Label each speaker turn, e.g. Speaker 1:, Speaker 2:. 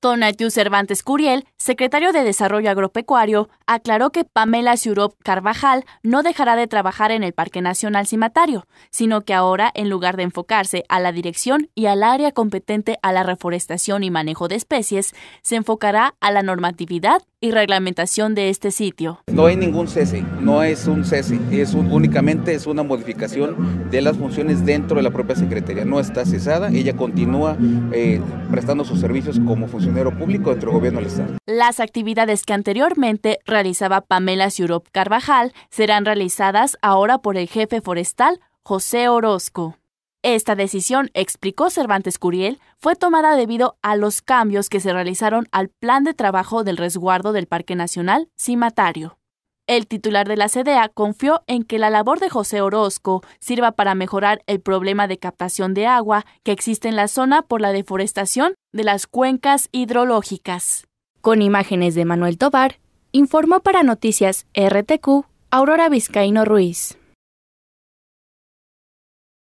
Speaker 1: Tonatiuh Cervantes Curiel, secretario de Desarrollo Agropecuario, aclaró que Pamela Surop Carvajal no dejará de trabajar en el Parque Nacional Cimatario, sino que ahora, en lugar de enfocarse a la dirección y al área competente a la reforestación y manejo de especies, se enfocará a la normatividad y reglamentación de este sitio.
Speaker 2: No hay ningún cese, no es un cese, es únicamente es una modificación de las funciones dentro de la propia Secretaría. No está cesada, ella continúa eh, prestando sus servicios como funcionaria público
Speaker 1: Las actividades que anteriormente realizaba Pamela Ciurop Carvajal serán realizadas ahora por el jefe forestal José Orozco. Esta decisión, explicó Cervantes Curiel, fue tomada debido a los cambios que se realizaron al plan de trabajo del resguardo del Parque Nacional Cimatario. El titular de la CDA confió en que la labor de José Orozco sirva para mejorar el problema de captación de agua que existe en la zona por la deforestación de las cuencas hidrológicas. Con imágenes de Manuel Tobar, informó para Noticias RTQ Aurora Vizcaíno Ruiz.